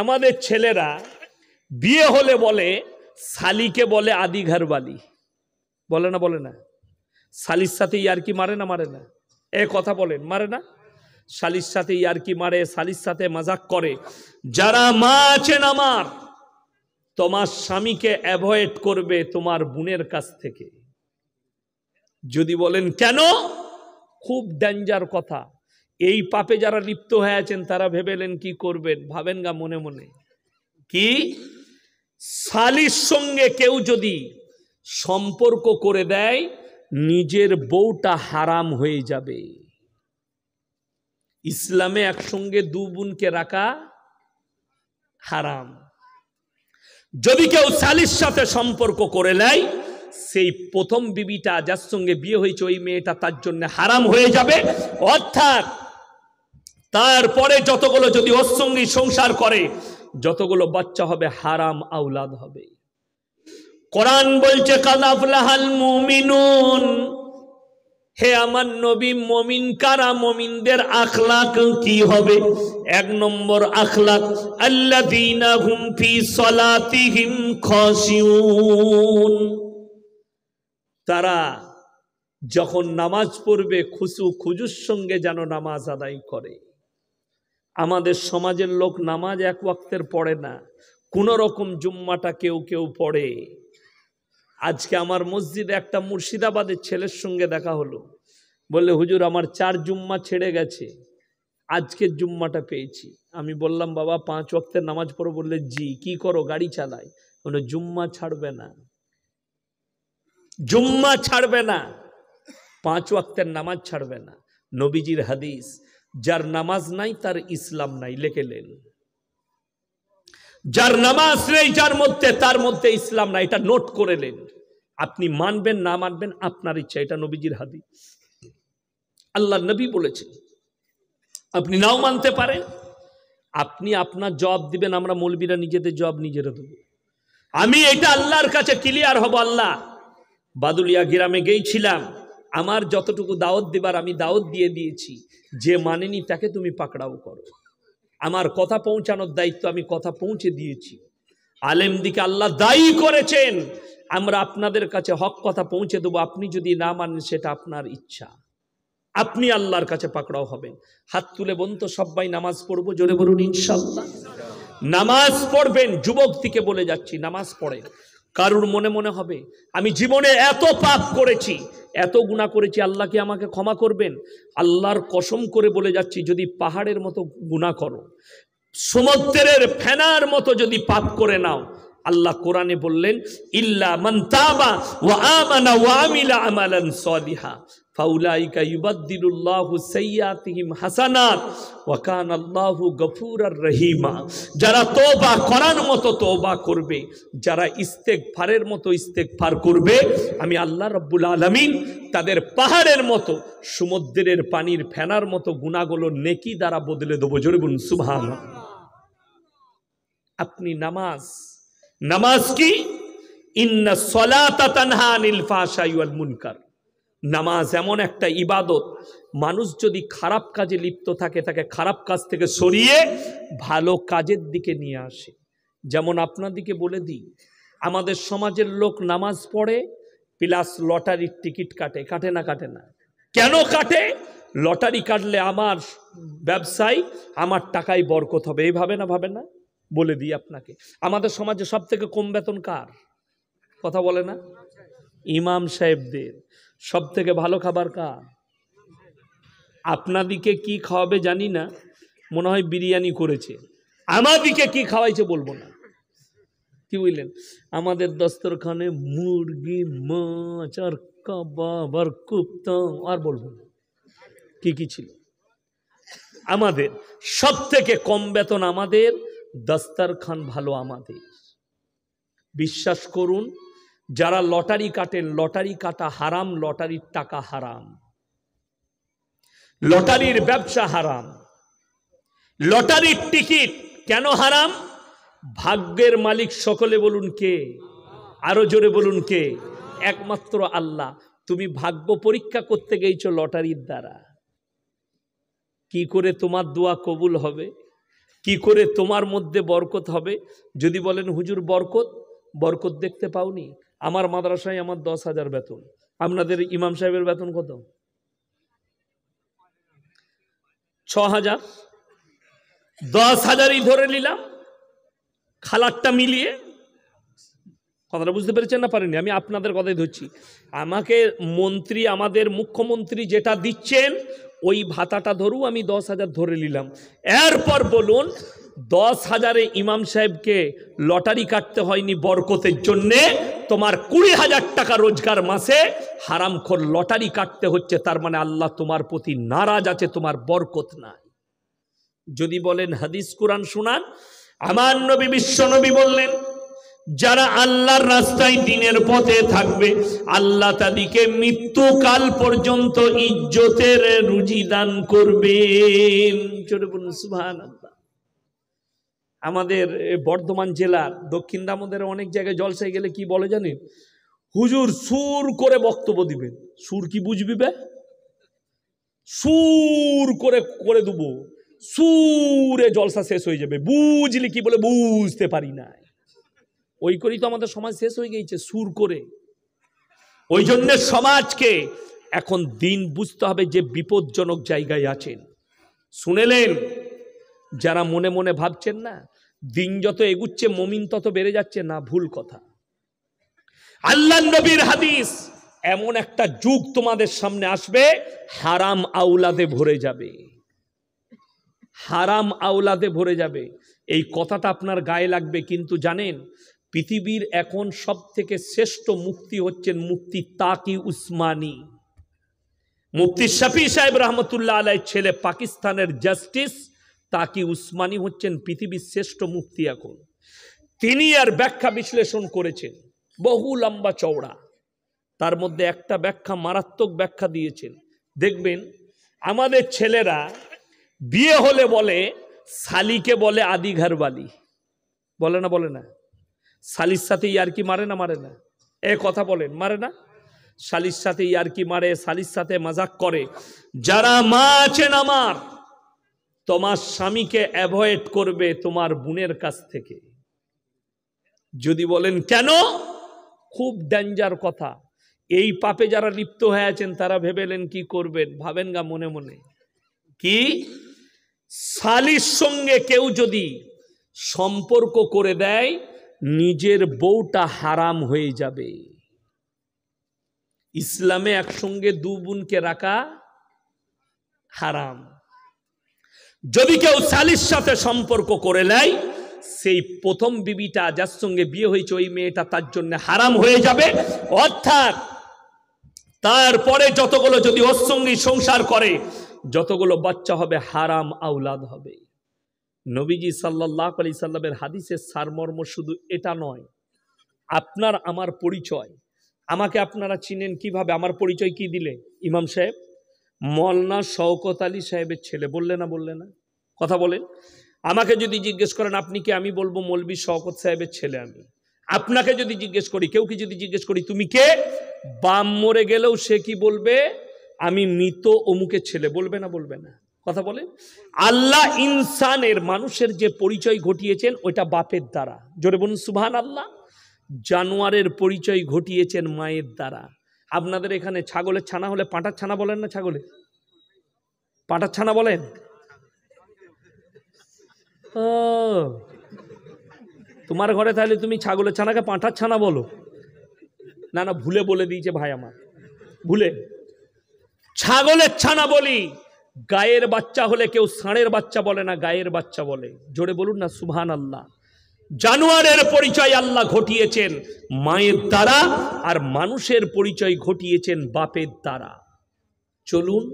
আমাদের ছেলেরা বিয়ে হলে বলে শালিকে বলে আদি বালি বলে না বলে না শালির সাথে ইয়ার কি মারে না মারে না এ কথা বলেন মারে না শালির সাথে ইয়ার কি মারে শালির সাথে মজাক করে যারা মা আছেন আমার তোমার স্বামীকে অ্যাভয়েড করবে তোমার বোনের কাছ থেকে যদি বলেন কেন খুব ডেঞ্জার কথা এই পাপে যারা লিপ্ত হয়ে আছেন তারা ভেবেলেন কি করবেন ভাবেন গা মনে মনে কি সালির সঙ্গে কেউ যদি সম্পর্ক করে দেয় নিজের বউটা হারাম হয়ে যাবে ইসলামে একসঙ্গে দু বোনকে রাখা হারাম যদি কেউ সালির সাথে সম্পর্ক করে নেয় সেই প্রথম বিবিটা যার সঙ্গে বিয়ে হয়েছে ওই মেয়েটা তার জন্য হারাম হয়ে যাবে অর্থাৎ তারপরে যতগুলো যদি ওর সংসার করে যতগুলো বাচ্চা হবে হারাম আউলাদ হবে কোরআন বলছে কাদাফলাহাল মুমিনুন হে আমার নবী মমিন কারা মমিনদের আখলাক কি হবে এক নম্বর আখলাক আল্লাদিনা হুম সলাতিহিম খসিউন তারা যখন নামাজ পড়বে খুসু খুজুর সঙ্গে যেন নামাজ আদায় করে আমাদের সমাজের লোক নামাজ এক ওয়াক্তের পড়ে না কোনো রকম জুম্মাটা কেউ কেউ পড়ে আজকে আমার মসজিদে একটা মুর্শিদাবাদের ছেলের সঙ্গে দেখা হলো বললে হুজুর আমার চার জুম্মা ছেড়ে গেছে আজকের জুম্মাটা পেয়েছি আমি বললাম বাবা পাঁচ ওয়াক্তের নামাজ পড়ো বললে জি কি করো গাড়ি চালায় বলে জুম্মা ছাড়বে না জুম্মা ছাড়বে না পাঁচ ওয়াক্তের নামাজ ছাড়বে না নবীজির হাদিস যার নামাজ নাই তার ইসলাম নাই লেখেলেন যার নামাজ নেই যার মধ্যে তার মধ্যে ইসলাম নাই এটা নোট করে আপনি মানবেন না মানবেন আপনার ইচ্ছা এটা নবীজির হাদি আল্লাহ নবী বলেছেন আপনি নাও মানতে পারেন আপনি আপনার জবাব দিবেন আমরা মৌলবীরা নিজেদের জবাব নিজেরা দেবো আমি এটা আল্লাহর কাছে ক্লিয়ার হব আল্লাহ বাদুলিয়া গ্রামে গেইছিলাম আমার যতটুকু দাওয়াত দেবার আমি দাওয়াত দিয়ে দিয়েছি যে মানেনি তাকে তুমি পাকড়াও করো আমার কথা পৌঁছানোর দায়িত্ব আমি কথা পৌঁছে দিয়েছি আলেমদিকে আল্লাহ দায়ী করেছেন আমরা আপনাদের কাছে হক কথা পৌঁছে দেবো আপনি যদি না মানেন সেটা আপনার ইচ্ছা আপনি আল্লাহর কাছে পাকড়াও হবেন হাত তুলে বোন তো সবাই নামাজ পড়বো জোরে বলুন ইনশাল্লাহ নামাজ পড়বেন যুবক দিকে বলে যাচ্ছি নামাজ পড়েন কারুর মনে মনে হবে আমি জীবনে এত পাপ করেছি এত গুণা করেছি আল্লাহ কি আমাকে ক্ষমা করবেন আল্লাহর কসম করে বলে যাচ্ছি যদি পাহাড়ের মতো গুণা করো সমুদ্রের ফেনার মতো যদি পাপ করে নাও আল্লাহ কোরআনে বললেন ইল্লা মান তাবা ওয়া আমানা ওয়া আমিলা আমালান সালিহা ফাউলাইকা ইউবাদদিলুল্লাহু সাইয়্যাতিহিম হাসানাত ওয়া কানা আল্লাহু গফুরার রহিমা যারা তওবা করার মতো তওবা করবে যারা ইস্তেগফারের মতো ইস্তেগফার করবে আমি আল্লাহ রাব্বুল আলামিন তাদের পাহাড়ের মতো সমুদ্রের পানির ফেনার মতো গুণাগুলো নেকি দ্বারা বদলে দেবো জোরে বলুন সুবহানাল্লাহ আপনি নামাজ নামাজ কি মুনকার নামাজ এমন একটা ইবাদত মানুষ যদি খারাপ কাজে লিপ্ত থাকে তাকে খারাপ কাজ থেকে সরিয়ে ভালো কাজের দিকে নিয়ে আসে যেমন আপনাদিকে বলে দিই আমাদের সমাজের লোক নামাজ পড়ে প্লাস লটারির টিকিট কাটে কাটে না কাটে না কেন কাটে লটারি কাটলে আমার ব্যবসায় আমার টাকায় বরকত হবে এই ভাবে না ভাবে না বলে দিই আপনাকে আমাদের সমাজে সব থেকে কম বেতন কার কথা বলে না ইমাম সাহেবদের সব থেকে ভালো খাবার কার আপনাদিকে কি খাওয়াবে জানি না মনে হয় বিরিয়ানি করেছে আমাদিকে কি খাওয়াইছে বলবো না কি বুঝলেন আমাদের দস্তরখানে মুরগি মাছ আর কাবাব আর কুপ্তা আর বলবো না কি কি ছিল আমাদের সব থেকে কম বেতন আমাদের দস্তারখান ভালো আমাদের বিশ্বাস করুন যারা লটারি কাটেন লটারি কাটা হারাম লটারির টাকা হারাম লটারির ব্যবসা হারাম লটারির টিকিট কেন হারাম ভাগ্যের মালিক সকলে বলুন কে আরো জোরে বলুন কে একমাত্র আল্লাহ তুমি ভাগ্য পরীক্ষা করতে গেছো লটারির দ্বারা কি করে তোমার দোয়া কবুল হবে কি করে তোমার মধ্যে বরকত হবে যদি বলেন হুজুর বরকত বরকত দেখতে পাওনি আমার মাদ্রাসায় আমার দশ হাজার বেতন আপনাদের ইমাম সাহেবের বেতন কত ছ হাজার দশ হাজারই ধরে নিলাম খালারটা মিলিয়ে কথাটা বুঝতে পেরেছেন না পারেনি আমি আপনাদের কথাই ধরছি আমাকে মন্ত্রী আমাদের মুখ্যমন্ত্রী যেটা দিচ্ছেন ওই ভাতাটা ধরু আমি দশ হাজার ধরে নিলাম এরপর বলুন দশ হাজারে ইমাম সাহেবকে লটারি কাটতে হয়নি বরকতের জন্যে তোমার কুড়ি হাজার টাকা রোজগার মাসে হারামখোর লটারি কাটতে হচ্ছে তার মানে আল্লাহ তোমার প্রতি নারাজ আছে তোমার বরকত নাই যদি বলেন হাদিস কোরআন শুনান আমার নবী বিশ্ব নবী বললেন যারা আল্লাহর রাস্তায় দিনের পথে থাকবে আল্লাহ তাদিকে মৃত্যুকাল পর্যন্ত ইজ্জতের রুজি দান করবেন আমাদের বর্ধমান জেলার দক্ষিণ দামোদের অনেক জায়গায় জলসায় গেলে কি বলে জানেন হুজুর সুর করে বক্তব্য দিবেন সুর কি বুঝবি বে সুর করে করে দেবো সুরে জলসা শেষ হয়ে যাবে বুঝলি কি বলে বুঝতে পারি না ওই করেই তো আমাদের সমাজ শেষ হয়ে গিয়েছে সুর করে ওই জন্য সমাজকে এখন দিন বুঝতে হবে যে বিপজ্জনক জায়গায় আছেন শুনেলেন যারা মনে মনে ভাবছেন না দিন যত এগুচ্ছে মমিন তত বেড়ে যাচ্ছে না ভুল কথা আল্লাহ নবীর হাদিস এমন একটা যুগ তোমাদের সামনে আসবে হারাম আউলাদে ভরে যাবে হারাম আউলাদে ভরে যাবে এই কথাটা আপনার গায়ে লাগবে কিন্তু জানেন পৃথিবীর এখন সব থেকে শ্রেষ্ঠ মুক্তি হচ্ছেন মুক্তি তাকি উসমানি মুক্তি শফি সাহেব রহমতুল্লাহ আলাই ছেলে পাকিস্তানের জাস্টিস তাকি উসমানি হচ্ছেন পৃথিবীর শ্রেষ্ঠ মুক্তি এখন তিনি আর ব্যাখ্যা বিশ্লেষণ করেছেন বহু লম্বা চওড়া তার মধ্যে একটা ব্যাখ্যা মারাত্মক ব্যাখ্যা দিয়েছেন দেখবেন আমাদের ছেলেরা বিয়ে হলে বলে শালিকে বলে আদি ঘরবালি বলে না বলে না শালির সাথে কি মারে না মারে না এ কথা বলেন মারে না শালির সাথে কি মারে শালির সাথে মাজাক করে যারা মা আছেন আমার তোমার স্বামীকে অ্যাভয়েড করবে তোমার বোনের কাছ থেকে যদি বলেন কেন খুব ডেঞ্জার কথা এই পাপে যারা লিপ্ত হয়ে আছেন তারা ভেবেলেন কি করবেন ভাবেন গা মনে মনে কি শালির সঙ্গে কেউ যদি সম্পর্ক করে দেয় নিজের বউটা হারাম হয়ে যাবে ইসলামে একসঙ্গে দু বোনকে রাখা হারাম যদি কেউ সালির সাথে সম্পর্ক করে নেয় সেই প্রথম বিবিটা যার সঙ্গে বিয়ে হয়েছে ওই মেয়েটা তার জন্য হারাম হয়ে যাবে অর্থাৎ তারপরে যতগুলো যদি ওর সঙ্গে সংসার করে যতগুলো বাচ্চা হবে হারাম আউলাদ হবে নবীজি সাল্লাহ আলি সাল্লামের হাদিসের সারমর্ম শুধু এটা নয় আপনার আমার পরিচয় আমাকে আপনারা চিনেন কিভাবে আমার পরিচয় কি দিলে ইমাম সাহেব মলনা শওকত আলী সাহেবের ছেলে বললে না বললে না কথা বলেন আমাকে যদি জিজ্ঞেস করেন আপনি কি আমি বলবো মলবি শওকত সাহেবের ছেলে আমি আপনাকে যদি জিজ্ঞেস করি কেউ কি যদি জিজ্ঞেস করি তুমি কে বাম মরে গেলেও সে কি বলবে আমি মৃত অমুকের ছেলে বলবে না বলবে না কথা বলে আল্লাহ ইনসানের মানুষের যে পরিচয় ঘটিয়েছেন ওইটা বাপের দ্বারা জোরে বলুন সুভান আল্লাহ জানোয়ারের পরিচয় ঘটিয়েছেন মায়ের দ্বারা আপনাদের এখানে ছাগলের ছানা হলে পাঁটার ছানা বলেন না ছাগলে পাঁটার ছানা বলেন ও তোমার ঘরে তাহলে তুমি ছাগলের ছানাকে পাঁঠার ছানা বলো না না ভুলে বলে দিয়েছে ভাই আমার ভুলে ছাগলের ছানা বলি গায়ের বাচ্চা হলে কেউ ষাঁড়ের বাচ্চা বলে না গায়ের বাচ্চা বলে জোরে বলুন না সুহান আল্লাহ জানুয়ারের পরিচয় আল্লাহ ঘটিয়েছেন মায়ের দ্বারা আর মানুষের পরিচয় ঘটিয়েছেন বাপের দ্বারা চলুন